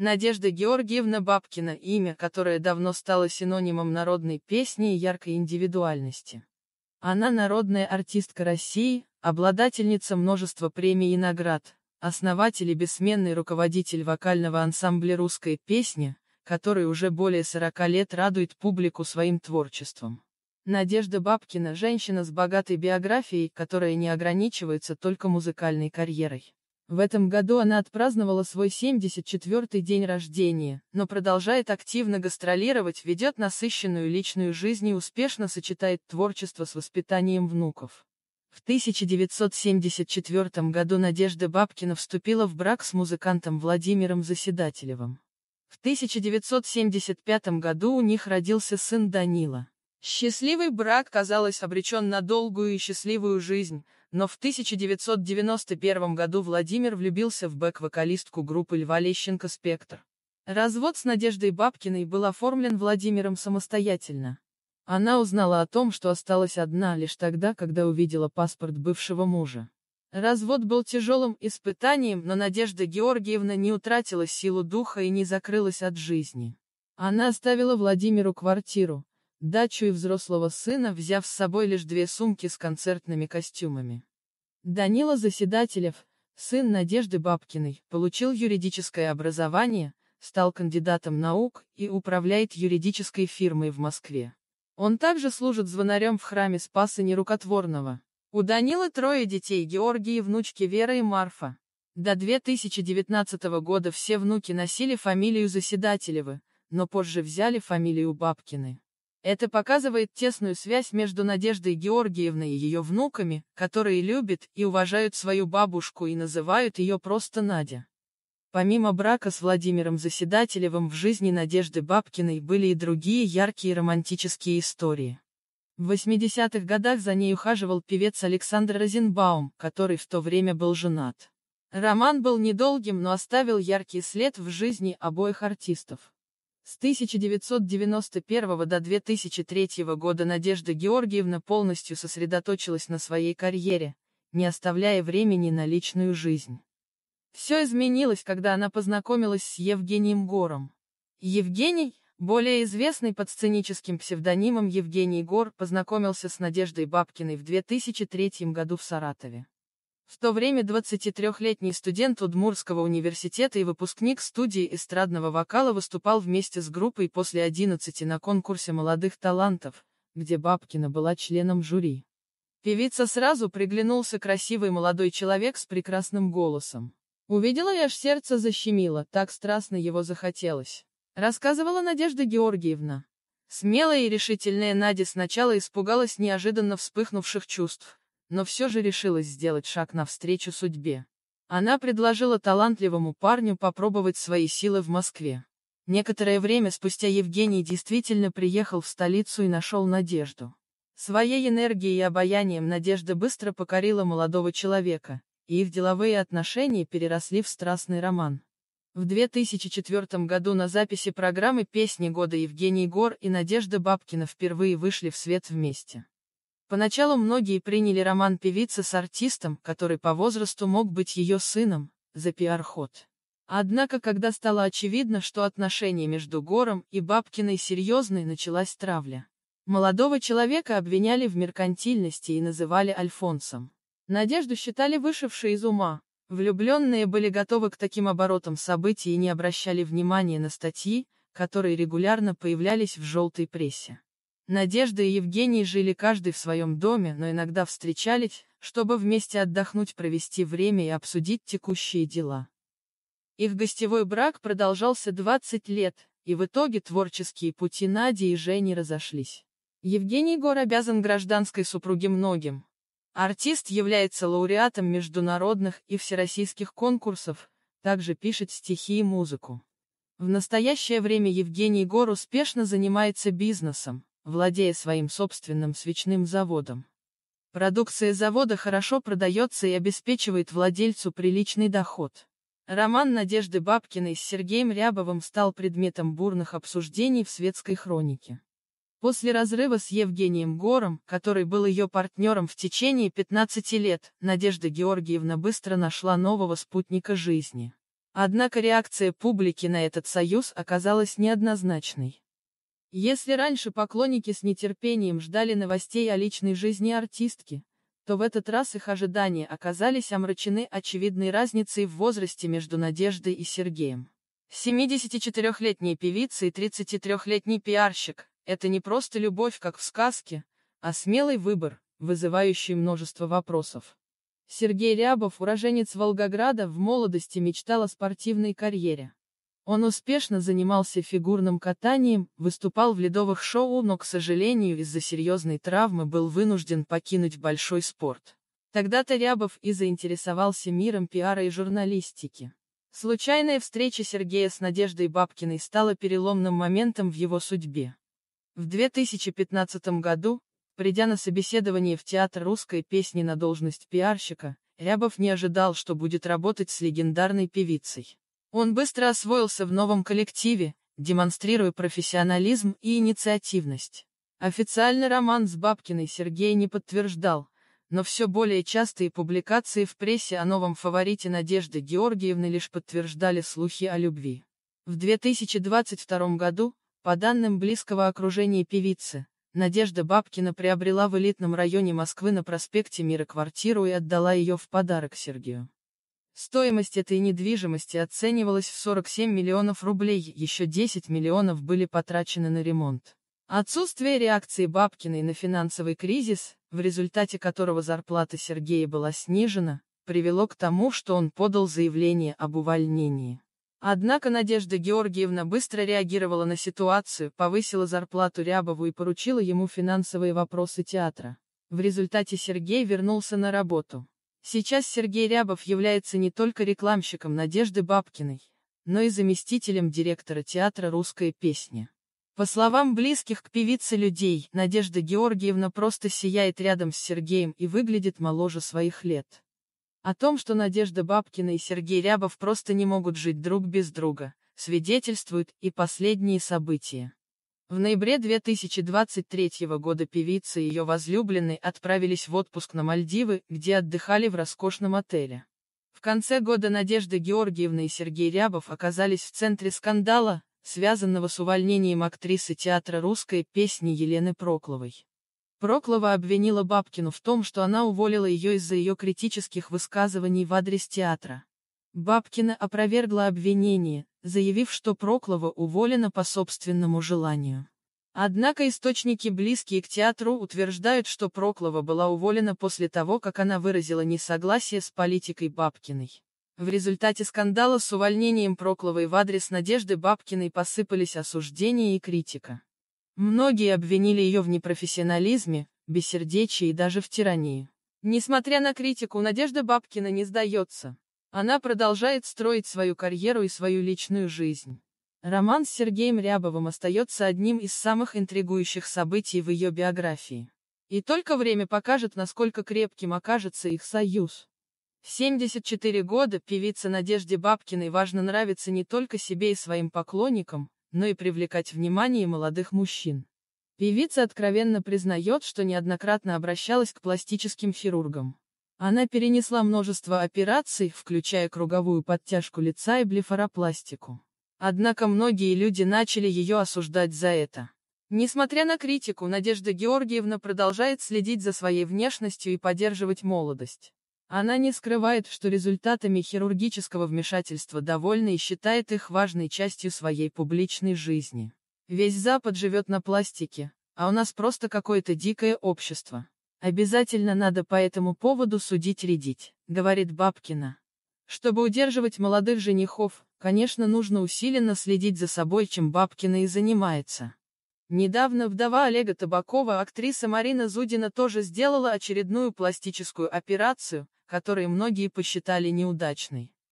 Надежда Георгиевна Бабкина – имя, которое давно стало синонимом народной песни и яркой индивидуальности. Она народная артистка России, обладательница множества премий и наград, основатель и бессменный руководитель вокального ансамбля русской песни, который уже более 40 лет радует публику своим творчеством. Надежда Бабкина – женщина с богатой биографией, которая не ограничивается только музыкальной карьерой. В этом году она отпраздновала свой 74-й день рождения, но продолжает активно гастролировать, ведет насыщенную личную жизнь и успешно сочетает творчество с воспитанием внуков. В 1974 году Надежда Бабкина вступила в брак с музыкантом Владимиром Заседателевым. В 1975 году у них родился сын Данила. Счастливый брак, казалось, обречен на долгую и счастливую жизнь, но в 1991 году Владимир влюбился в бэк-вокалистку группы Льва Лещенко «Спектр». Развод с Надеждой Бабкиной был оформлен Владимиром самостоятельно. Она узнала о том, что осталась одна лишь тогда, когда увидела паспорт бывшего мужа. Развод был тяжелым испытанием, но Надежда Георгиевна не утратила силу духа и не закрылась от жизни. Она оставила Владимиру квартиру, Дачу и взрослого сына, взяв с собой лишь две сумки с концертными костюмами. Данила Заседателев, сын Надежды Бабкиной, получил юридическое образование, стал кандидатом наук и управляет юридической фирмой в Москве. Он также служит звонарем в храме Спаса Нерукотворного. У Данилы трое детей Георгий и внучки Вера и Марфа. До 2019 года все внуки носили фамилию Заседателевы, но позже взяли фамилию Бабкины. Это показывает тесную связь между Надеждой Георгиевной и ее внуками, которые любят и уважают свою бабушку и называют ее просто Надя. Помимо брака с Владимиром Заседателевым в жизни Надежды Бабкиной были и другие яркие романтические истории. В 80-х годах за ней ухаживал певец Александр Розенбаум, который в то время был женат. Роман был недолгим, но оставил яркий след в жизни обоих артистов. С 1991 до 2003 года Надежда Георгиевна полностью сосредоточилась на своей карьере, не оставляя времени на личную жизнь. Все изменилось, когда она познакомилась с Евгением Гором. Евгений, более известный под сценическим псевдонимом Евгений Гор, познакомился с Надеждой Бабкиной в 2003 году в Саратове. В то время 23-летний студент Удмурского университета и выпускник студии эстрадного вокала выступал вместе с группой после 11 на конкурсе молодых талантов, где Бабкина была членом жюри. Певица сразу приглянулся красивый молодой человек с прекрасным голосом. Увидела я, аж сердце защемило, так страстно его захотелось. Рассказывала Надежда Георгиевна. Смелая и решительная Надя сначала испугалась неожиданно вспыхнувших чувств но все же решилась сделать шаг навстречу судьбе. Она предложила талантливому парню попробовать свои силы в Москве. Некоторое время спустя Евгений действительно приехал в столицу и нашел Надежду. Своей энергией и обаянием Надежда быстро покорила молодого человека, и их деловые отношения переросли в страстный роман. В 2004 году на записи программы «Песни года» Евгений Гор и Надежда Бабкина впервые вышли в свет вместе. Поначалу многие приняли роман певицы с артистом, который по возрасту мог быть ее сыном, за пиар-ход. Однако, когда стало очевидно, что отношения между Гором и Бабкиной серьезные, началась травля. Молодого человека обвиняли в меркантильности и называли Альфонсом. Надежду считали вышедшей из ума. Влюбленные были готовы к таким оборотам событий и не обращали внимания на статьи, которые регулярно появлялись в желтой прессе. Надежда и Евгений жили каждый в своем доме, но иногда встречались, чтобы вместе отдохнуть, провести время и обсудить текущие дела. Их гостевой брак продолжался 20 лет, и в итоге творческие пути Нади и Жени разошлись. Евгений Гор обязан гражданской супруге многим. Артист является лауреатом международных и всероссийских конкурсов, также пишет стихи и музыку. В настоящее время Евгений Гор успешно занимается бизнесом владея своим собственным свечным заводом. Продукция завода хорошо продается и обеспечивает владельцу приличный доход. Роман Надежды Бабкиной с Сергеем Рябовым стал предметом бурных обсуждений в светской хронике. После разрыва с Евгением Гором, который был ее партнером в течение 15 лет, Надежда Георгиевна быстро нашла нового спутника жизни. Однако реакция публики на этот союз оказалась неоднозначной. Если раньше поклонники с нетерпением ждали новостей о личной жизни артистки, то в этот раз их ожидания оказались омрачены очевидной разницей в возрасте между Надеждой и Сергеем. 74-летняя певица и 33-летний пиарщик – это не просто любовь, как в сказке, а смелый выбор, вызывающий множество вопросов. Сергей Рябов, уроженец Волгограда, в молодости мечтал о спортивной карьере. Он успешно занимался фигурным катанием, выступал в ледовых шоу, но, к сожалению, из-за серьезной травмы был вынужден покинуть большой спорт. Тогда-то Рябов и заинтересовался миром пиара и журналистики. Случайная встреча Сергея с Надеждой Бабкиной стала переломным моментом в его судьбе. В 2015 году, придя на собеседование в Театр русской песни на должность пиарщика, Рябов не ожидал, что будет работать с легендарной певицей. Он быстро освоился в новом коллективе, демонстрируя профессионализм и инициативность. Официально роман с Бабкиной Сергей не подтверждал, но все более частые публикации в прессе о новом фаворите Надежды Георгиевны лишь подтверждали слухи о любви. В 2022 году, по данным близкого окружения певицы, Надежда Бабкина приобрела в элитном районе Москвы на проспекте Мира квартиру и отдала ее в подарок Сергею. Стоимость этой недвижимости оценивалась в 47 миллионов рублей, еще 10 миллионов были потрачены на ремонт. Отсутствие реакции Бабкиной на финансовый кризис, в результате которого зарплата Сергея была снижена, привело к тому, что он подал заявление об увольнении. Однако Надежда Георгиевна быстро реагировала на ситуацию, повысила зарплату Рябову и поручила ему финансовые вопросы театра. В результате Сергей вернулся на работу. Сейчас Сергей Рябов является не только рекламщиком Надежды Бабкиной, но и заместителем директора театра «Русская песня». По словам близких к певице людей, Надежда Георгиевна просто сияет рядом с Сергеем и выглядит моложе своих лет. О том, что Надежда Бабкина и Сергей Рябов просто не могут жить друг без друга, свидетельствуют и последние события. В ноябре 2023 года певица и ее возлюбленный отправились в отпуск на Мальдивы, где отдыхали в роскошном отеле. В конце года Надежда Георгиевна и Сергей Рябов оказались в центре скандала, связанного с увольнением актрисы театра русской песни Елены Прокловой. Проклова обвинила Бабкину в том, что она уволила ее из-за ее критических высказываний в адрес театра. Бабкина опровергла обвинение, заявив, что Проклова уволена по собственному желанию. Однако источники, близкие к театру, утверждают, что Проклова была уволена после того, как она выразила несогласие с политикой Бабкиной. В результате скандала с увольнением Прокловой в адрес Надежды Бабкиной посыпались осуждения и критика. Многие обвинили ее в непрофессионализме, бессердечии и даже в тирании. Несмотря на критику, Надежда Бабкина не сдается. Она продолжает строить свою карьеру и свою личную жизнь. Роман с Сергеем Рябовым остается одним из самых интригующих событий в ее биографии. И только время покажет, насколько крепким окажется их союз. В 74 года певице Надежде Бабкиной важно нравиться не только себе и своим поклонникам, но и привлекать внимание молодых мужчин. Певица откровенно признает, что неоднократно обращалась к пластическим хирургам. Она перенесла множество операций, включая круговую подтяжку лица и блефаропластику. Однако многие люди начали ее осуждать за это. Несмотря на критику, Надежда Георгиевна продолжает следить за своей внешностью и поддерживать молодость. Она не скрывает, что результатами хирургического вмешательства довольна и считает их важной частью своей публичной жизни. Весь Запад живет на пластике, а у нас просто какое-то дикое общество. Обязательно надо по этому поводу судить редить, говорит Бабкина. Чтобы удерживать молодых женихов, конечно, нужно усиленно следить за собой, чем Бабкина и занимается. Недавно вдова Олега Табакова, актриса Марина Зудина тоже сделала очередную пластическую операцию, которую многие посчитали неудачной.